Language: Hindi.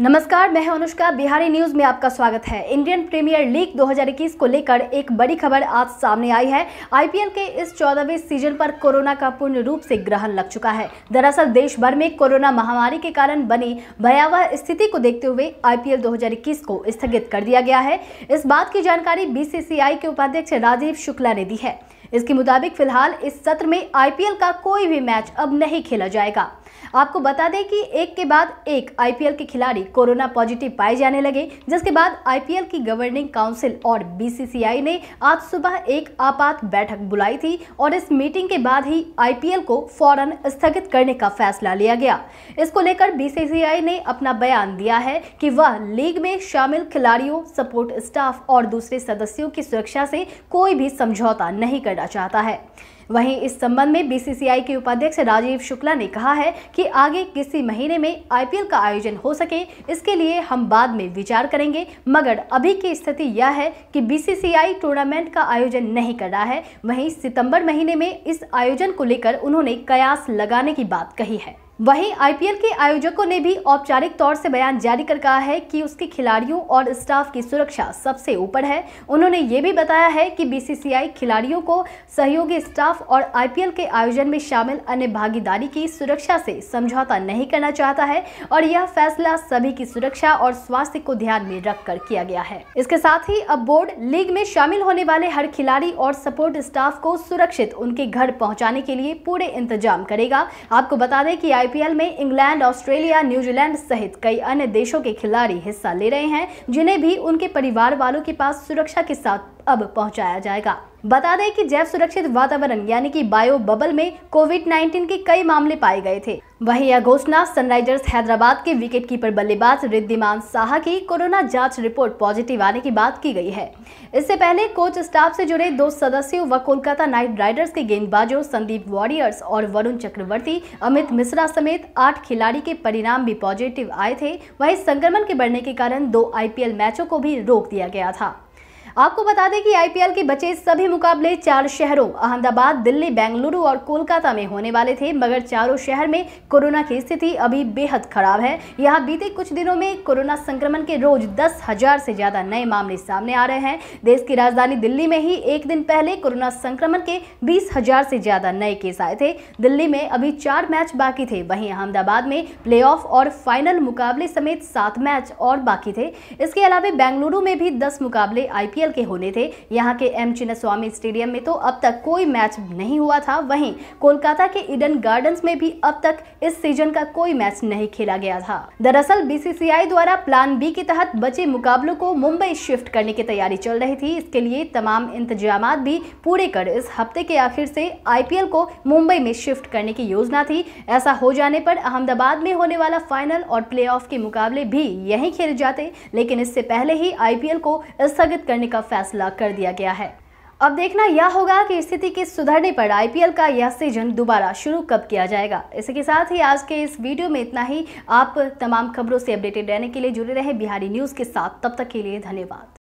नमस्कार मैं हूं अनुष्का बिहारी न्यूज में आपका स्वागत है इंडियन प्रीमियर लीग 2021 को लेकर एक बड़ी खबर आज सामने आई है आईपीएल के इस चौदहवें सीजन पर कोरोना का पूर्ण रूप से ग्रहण लग चुका है दरअसल देश भर में कोरोना महामारी के कारण बनी भयावह स्थिति को देखते हुए आईपीएल 2021 को स्थगित कर दिया गया है इस बात की जानकारी बीसीसीआई के उपाध्यक्ष राजीव शुक्ला ने दी है इसके मुताबिक फिलहाल इस सत्र में आईपीएल का कोई भी मैच अब नहीं खेला जाएगा आपको बता दें कि एक के बाद एक आईपीएल के खिलाड़ी कोरोना पॉजिटिव पाए जाने लगे जिसके बाद आईपीएल की गवर्निंग काउंसिल और बीसीसीआई ने आज सुबह एक आपात बैठक बुलाई थी और इस मीटिंग के बाद ही आईपीएल को फौरन स्थगित करने का फैसला लिया गया इसको लेकर बीसीसीआई ने अपना बयान दिया है कि वह लीग में शामिल खिलाड़ियों सपोर्ट स्टाफ और दूसरे सदस्यों की सुरक्षा से कोई भी समझौता नहीं करना चाहता है वहीं इस संबंध में बीसीसीआई के उपाध्यक्ष राजीव शुक्ला ने कहा है कि आगे किसी महीने में आईपीएल का आयोजन हो सके इसके लिए हम बाद में विचार करेंगे मगर अभी की स्थिति यह है कि बीसीसीआई टूर्नामेंट का आयोजन नहीं कर रहा है वहीं सितंबर महीने में इस आयोजन को लेकर उन्होंने कयास लगाने की बात कही है वहीं आईपीएल के आयोजकों ने भी औपचारिक तौर से बयान जारी कर कहा है कि उसके खिलाड़ियों और स्टाफ की सुरक्षा सबसे ऊपर है उन्होंने ये भी बताया है कि बीसीसीआई खिलाड़ियों को सहयोगी स्टाफ और आईपीएल के आयोजन में शामिल अन्य भागीदारी की सुरक्षा से समझौता नहीं करना चाहता है और यह फैसला सभी की सुरक्षा और स्वास्थ्य को ध्यान में रखकर किया गया है इसके साथ ही अब बोर्ड लीग में शामिल होने वाले हर खिलाड़ी और सपोर्ट स्टाफ को सुरक्षित उनके घर पहुँचाने के लिए पूरे इंतजाम करेगा आपको बता दें की आईपीएल में इंग्लैंड ऑस्ट्रेलिया न्यूजीलैंड सहित कई अन्य देशों के खिलाड़ी हिस्सा ले रहे हैं जिन्हें भी उनके परिवार वालों के पास सुरक्षा के साथ अब पहुंचाया जाएगा बता दें कि जैव सुरक्षित वातावरण यानी कि बायो बबल में कोविड 19 के कई मामले पाए गए थे वहीं यह घोषणा सनराइजर्स हैदराबाद के विकेट कीपर बल्लेबाज रिद्धिमान साहा की कोरोना जांच रिपोर्ट पॉजिटिव आने की बात की गई है इससे पहले कोच स्टाफ से जुड़े दो सदस्यों व कोलकाता नाइट राइडर्स के गेंदबाजों संदीप वॉरियर्स और वरुण चक्रवर्ती अमित मिश्रा समेत आठ खिलाड़ी के परिणाम भी पॉजिटिव आए थे वहीं संक्रमण के बढ़ने के कारण दो आईपीएल मैचों को भी रोक दिया गया था आपको बता दें कि आईपीएल के बचे सभी मुकाबले चार शहरों अहमदाबाद दिल्ली बेंगलुरु और कोलकाता में होने वाले थे मगर चारों शहर में कोरोना की स्थिति अभी बेहद खराब है यहाँ बीते कुछ दिनों में कोरोना संक्रमण के रोज दस हजार से ज्यादा नए मामले सामने आ रहे हैं देश की राजधानी दिल्ली में ही एक दिन पहले कोरोना संक्रमण के बीस हजार से ज्यादा नए केस आए थे दिल्ली में अभी चार मैच बाकी थे वहीं अहमदाबाद में प्ले और फाइनल मुकाबले समेत सात मैच और बाकी थे इसके अलावा बेंगलुरु में भी दस मुकाबले आईपीएल आईपीएल के होने थे यहाँ के एम चिन्नस्वामी स्टेडियम में तो अब तक कोई मैच नहीं हुआ था वहीं कोलकाता के इडन गार्डन्स में भी अब तक इस सीजन का कोई मैच नहीं खेला गया था दरअसल बीसीसीआई द्वारा प्लान बी के तहत बचे मुकाबलों को मुंबई शिफ्ट करने की तैयारी चल रही थी इसके लिए तमाम इंतजाम भी पूरे कर इस हफ्ते के आखिर से आईपीएल को मुंबई में शिफ्ट करने की योजना थी ऐसा हो जाने पर अहमदाबाद में होने वाला फाइनल और प्ले के मुकाबले भी यही खेले जाते लेकिन इससे पहले ही आईपीएल को स्थगित करने का फैसला कर दिया गया है अब देखना यह होगा कि स्थिति के सुधरने पर आईपीएल का यह सीजन दोबारा शुरू कब किया जाएगा इसी के साथ ही आज के इस वीडियो में इतना ही आप तमाम खबरों से अपडेटेड रहने के लिए जुड़े रहे बिहारी न्यूज़ के साथ तब तक के लिए धन्यवाद